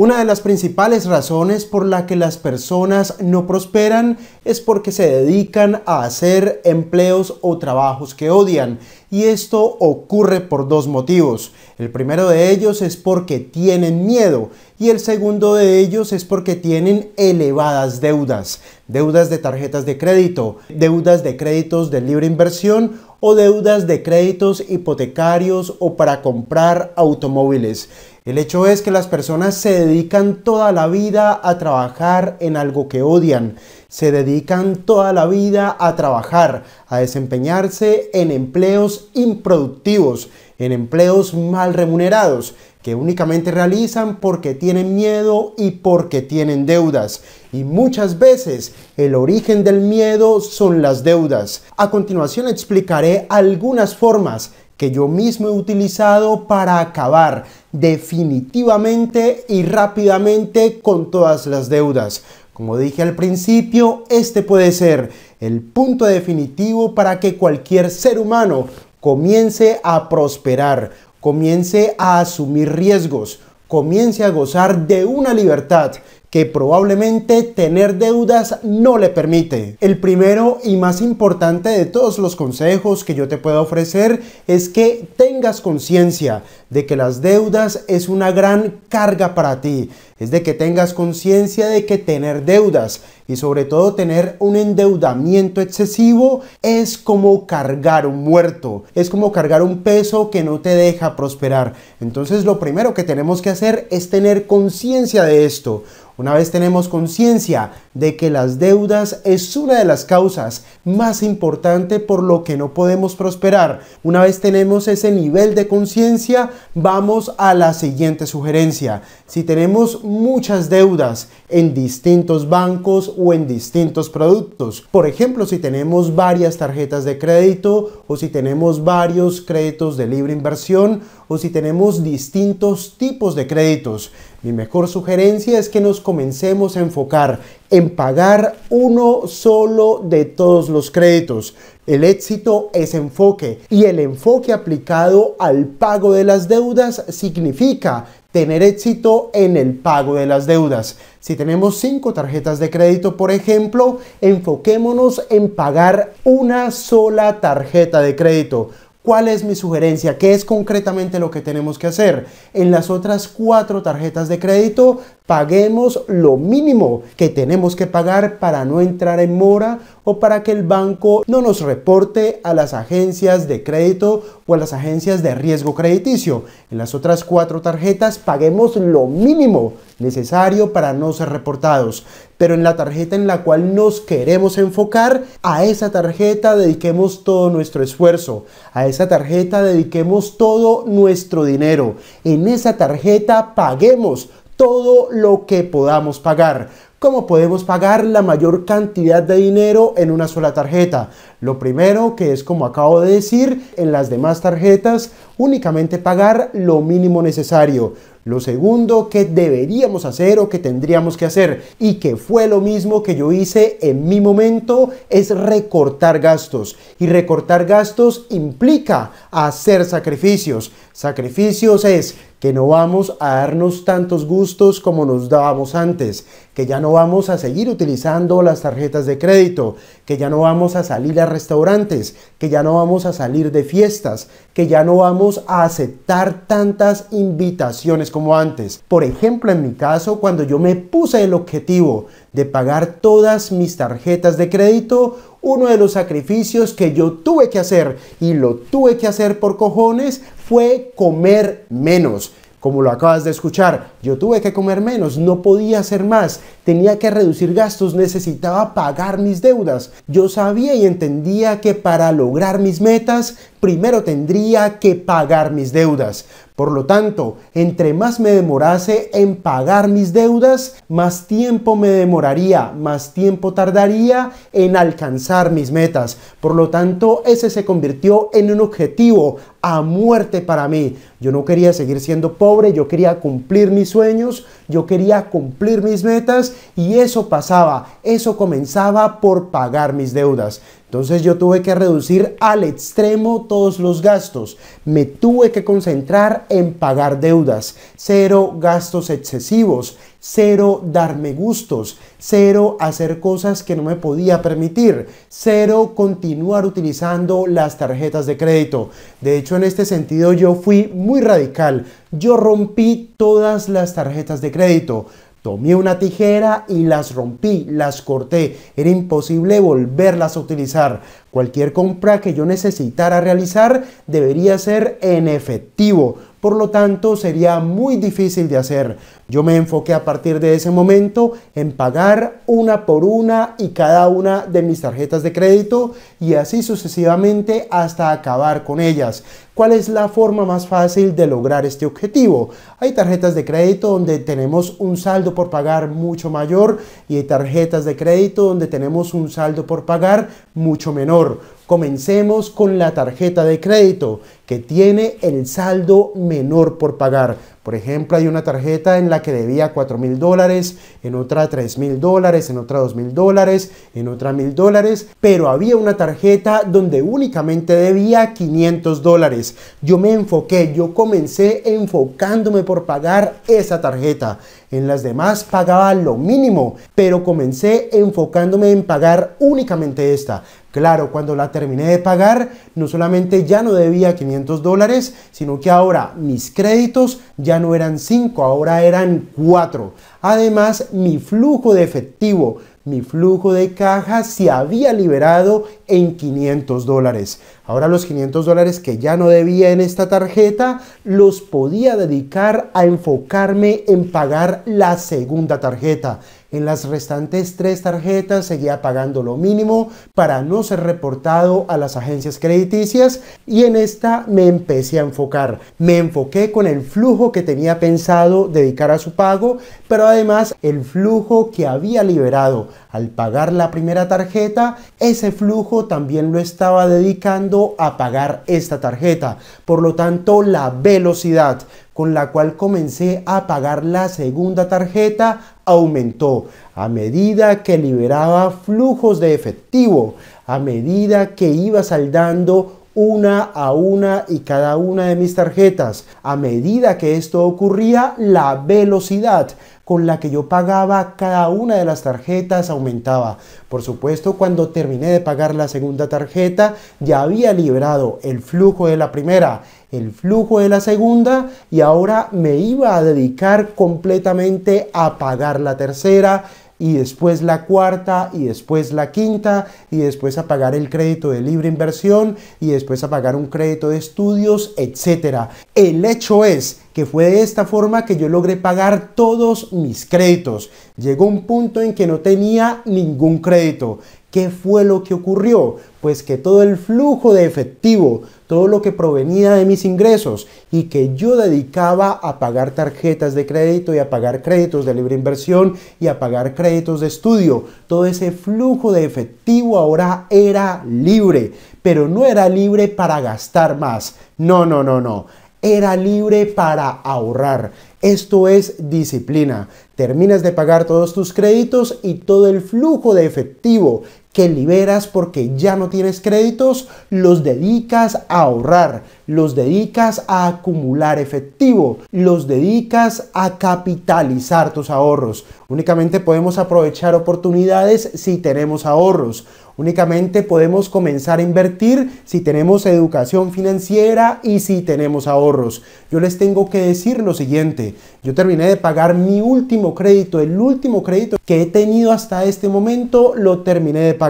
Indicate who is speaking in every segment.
Speaker 1: Una de las principales razones por la que las personas no prosperan es porque se dedican a hacer empleos o trabajos que odian. Y esto ocurre por dos motivos. El primero de ellos es porque tienen miedo y el segundo de ellos es porque tienen elevadas deudas. Deudas de tarjetas de crédito, deudas de créditos de libre inversión o deudas de créditos hipotecarios o para comprar automóviles. El hecho es que las personas se dedican toda la vida a trabajar en algo que odian. Se dedican toda la vida a trabajar, a desempeñarse en empleos improductivos, en empleos mal remunerados que únicamente realizan porque tienen miedo y porque tienen deudas. Y muchas veces el origen del miedo son las deudas. A continuación explicaré algunas formas que yo mismo he utilizado para acabar definitivamente y rápidamente con todas las deudas. Como dije al principio, este puede ser el punto definitivo para que cualquier ser humano comience a prosperar comience a asumir riesgos, comience a gozar de una libertad que probablemente tener deudas no le permite. El primero y más importante de todos los consejos que yo te puedo ofrecer es que tengas conciencia de que las deudas es una gran carga para ti. Es de que tengas conciencia de que tener deudas y sobre todo tener un endeudamiento excesivo es como cargar un muerto, es como cargar un peso que no te deja prosperar. Entonces lo primero que tenemos que hacer es tener conciencia de esto. Una vez tenemos conciencia de que las deudas es una de las causas más importante por lo que no podemos prosperar. Una vez tenemos ese nivel de conciencia, vamos a la siguiente sugerencia. Si tenemos muchas deudas en distintos bancos o en distintos productos, por ejemplo, si tenemos varias tarjetas de crédito o si tenemos varios créditos de libre inversión o si tenemos distintos tipos de créditos, mi mejor sugerencia es que nos comencemos a enfocar en pagar uno solo de todos los créditos. El éxito es enfoque y el enfoque aplicado al pago de las deudas significa tener éxito en el pago de las deudas. Si tenemos cinco tarjetas de crédito, por ejemplo, enfoquémonos en pagar una sola tarjeta de crédito ¿Cuál es mi sugerencia? ¿Qué es concretamente lo que tenemos que hacer? En las otras cuatro tarjetas de crédito, paguemos lo mínimo que tenemos que pagar para no entrar en mora o para que el banco no nos reporte a las agencias de crédito o las agencias de riesgo crediticio. En las otras cuatro tarjetas paguemos lo mínimo necesario para no ser reportados. Pero en la tarjeta en la cual nos queremos enfocar, a esa tarjeta dediquemos todo nuestro esfuerzo, a esa tarjeta dediquemos todo nuestro dinero, en esa tarjeta paguemos todo lo que podamos pagar ¿Cómo podemos pagar la mayor cantidad de dinero en una sola tarjeta? Lo primero, que es como acabo de decir, en las demás tarjetas únicamente pagar lo mínimo necesario. Lo segundo que deberíamos hacer o que tendríamos que hacer y que fue lo mismo que yo hice en mi momento es recortar gastos. Y recortar gastos implica hacer sacrificios. Sacrificios es que no vamos a darnos tantos gustos como nos dábamos antes, que ya no vamos a seguir utilizando las tarjetas de crédito, que ya no vamos a salir a restaurantes, que ya no vamos a salir de fiestas, que ya no vamos a aceptar tantas invitaciones como antes. Por ejemplo, en mi caso, cuando yo me puse el objetivo de pagar todas mis tarjetas de crédito, uno de los sacrificios que yo tuve que hacer, y lo tuve que hacer por cojones, fue comer menos. Como lo acabas de escuchar, yo tuve que comer menos, no podía hacer más, tenía que reducir gastos, necesitaba pagar mis deudas. Yo sabía y entendía que para lograr mis metas, primero tendría que pagar mis deudas. Por lo tanto, entre más me demorase en pagar mis deudas, más tiempo me demoraría, más tiempo tardaría en alcanzar mis metas. Por lo tanto, ese se convirtió en un objetivo a muerte para mí. Yo no quería seguir siendo pobre, yo quería cumplir mis sueños, yo quería cumplir mis metas y eso pasaba, eso comenzaba por pagar mis deudas. Entonces yo tuve que reducir al extremo todos los gastos. Me tuve que concentrar en pagar deudas, cero gastos excesivos, cero darme gustos, cero hacer cosas que no me podía permitir, cero continuar utilizando las tarjetas de crédito. De hecho, en este sentido yo fui muy radical. Yo rompí todas las tarjetas de crédito. Tomé una tijera y las rompí, las corté. Era imposible volverlas a utilizar. Cualquier compra que yo necesitara realizar debería ser en efectivo. Por lo tanto, sería muy difícil de hacer. Yo me enfoqué a partir de ese momento en pagar una por una y cada una de mis tarjetas de crédito y así sucesivamente hasta acabar con ellas. ¿Cuál es la forma más fácil de lograr este objetivo? Hay tarjetas de crédito donde tenemos un saldo por pagar mucho mayor y hay tarjetas de crédito donde tenemos un saldo por pagar mucho menor. Comencemos con la tarjeta de crédito que tiene el saldo menor por pagar. Por ejemplo, hay una tarjeta en la que debía $4,000 mil dólares, en otra $3,000 mil dólares, en otra $2,000 mil dólares, en otra mil dólares, pero había una tarjeta donde únicamente debía 500 dólares. Yo me enfoqué, yo comencé enfocándome por pagar esa tarjeta. En las demás pagaba lo mínimo, pero comencé enfocándome en pagar únicamente esta. Claro, cuando la terminé de pagar, no solamente ya no debía 500 dólares, sino que ahora mis créditos ya no eran 5, ahora eran 4. Además, mi flujo de efectivo mi flujo de caja se había liberado en 500 dólares. Ahora los 500 dólares que ya no debía en esta tarjeta los podía dedicar a enfocarme en pagar la segunda tarjeta. En las restantes tres tarjetas seguía pagando lo mínimo para no ser reportado a las agencias crediticias y en esta me empecé a enfocar. Me enfoqué con el flujo que tenía pensado dedicar a su pago, pero además el flujo que había liberado al pagar la primera tarjeta, ese flujo también lo estaba dedicando a pagar esta tarjeta. Por lo tanto, la velocidad con la cual comencé a pagar la segunda tarjeta aumentó a medida que liberaba flujos de efectivo, a medida que iba saldando una a una y cada una de mis tarjetas. A medida que esto ocurría, la velocidad con la que yo pagaba cada una de las tarjetas aumentaba. Por supuesto, cuando terminé de pagar la segunda tarjeta, ya había liberado el flujo de la primera el flujo de la segunda y ahora me iba a dedicar completamente a pagar la tercera y después la cuarta y después la quinta y después a pagar el crédito de libre inversión y después a pagar un crédito de estudios, etcétera. El hecho es que fue de esta forma que yo logré pagar todos mis créditos. Llegó un punto en que no tenía ningún crédito. ¿Qué fue lo que ocurrió? Pues que todo el flujo de efectivo, todo lo que provenía de mis ingresos y que yo dedicaba a pagar tarjetas de crédito y a pagar créditos de libre inversión y a pagar créditos de estudio, todo ese flujo de efectivo ahora era libre, pero no era libre para gastar más. No, no, no, no. Era libre para ahorrar esto es disciplina. Terminas de pagar todos tus créditos y todo el flujo de efectivo que liberas porque ya no tienes créditos, los dedicas a ahorrar, los dedicas a acumular efectivo, los dedicas a capitalizar tus ahorros. Únicamente podemos aprovechar oportunidades si tenemos ahorros. Únicamente podemos comenzar a invertir si tenemos educación financiera y si tenemos ahorros. Yo les tengo que decir lo siguiente, yo terminé de pagar mi último crédito, el último crédito que he tenido hasta este momento lo terminé de pagar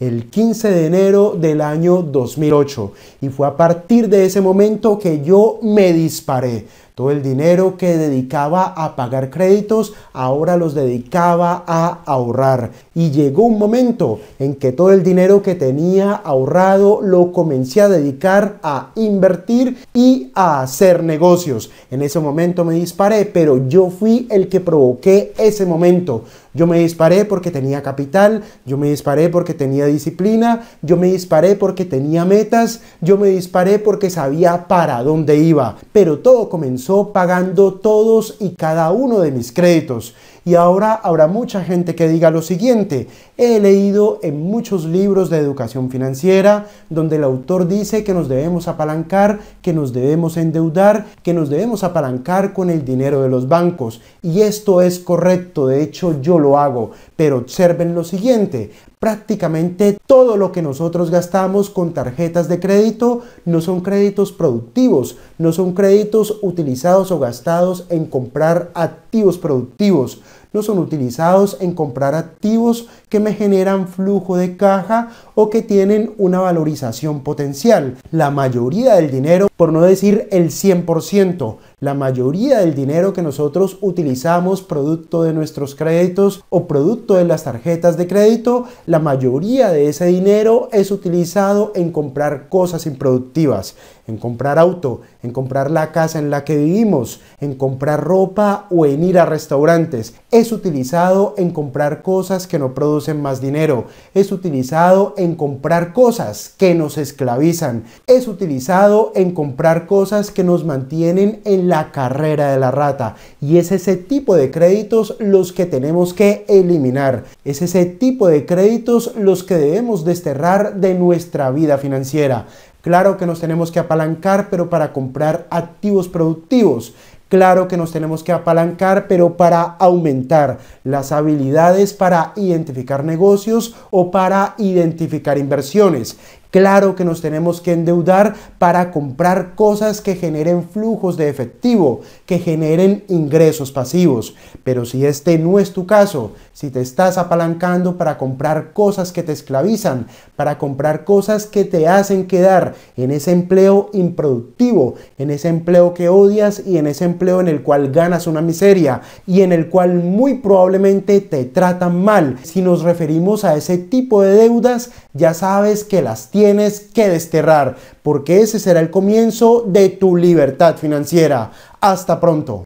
Speaker 1: el 15 de enero del año 2008 y fue a partir de ese momento que yo me disparé. Todo el dinero que dedicaba a pagar créditos ahora los dedicaba a ahorrar. Y llegó un momento en que todo el dinero que tenía ahorrado lo comencé a dedicar a invertir y a hacer negocios. En ese momento me disparé, pero yo fui el que provoqué ese momento. Yo me disparé porque tenía capital, yo me disparé porque tenía disciplina, yo me disparé porque tenía metas, yo me disparé porque sabía para dónde iba. Pero todo comenzó pagando todos y cada uno de mis créditos. Y ahora habrá mucha gente que diga lo siguiente, he leído en muchos libros de educación financiera donde el autor dice que nos debemos apalancar, que nos debemos endeudar, que nos debemos apalancar con el dinero de los bancos. Y esto es correcto, de hecho yo lo lo hago, pero observen lo siguiente, prácticamente todo lo que nosotros gastamos con tarjetas de crédito no son créditos productivos, no son créditos utilizados o gastados en comprar activos productivos, no son utilizados en comprar activos que me generan flujo de caja o que tienen una valorización potencial. La mayoría del dinero, por no decir el 100%, la mayoría del dinero que nosotros utilizamos producto de nuestros créditos o producto de las tarjetas de crédito, la mayoría de ese dinero es utilizado en comprar cosas improductivas, en comprar auto, en comprar la casa en la que vivimos, en comprar ropa o en ir a restaurantes. Es utilizado en comprar cosas que no producen más dinero. Es utilizado en comprar cosas que nos esclavizan. Es utilizado en comprar cosas que nos mantienen en la carrera de la rata. Y es ese tipo de créditos los que tenemos que eliminar. Es ese tipo de créditos los que debemos desterrar de nuestra vida financiera. Claro que nos tenemos que apalancar, pero para comprar activos productivos. Claro que nos tenemos que apalancar, pero para aumentar las habilidades para identificar negocios o para identificar inversiones. Claro que nos tenemos que endeudar para comprar cosas que generen flujos de efectivo, que generen ingresos pasivos. Pero si este no es tu caso, si te estás apalancando para comprar cosas que te esclavizan, para comprar cosas que te hacen quedar en ese empleo improductivo, en ese empleo que odias y en ese empleo en el cual ganas una miseria y en el cual muy probablemente te tratan mal. Si nos referimos a ese tipo de deudas, ya sabes que las tienes que desterrar, porque ese será el comienzo de tu libertad financiera. Hasta pronto.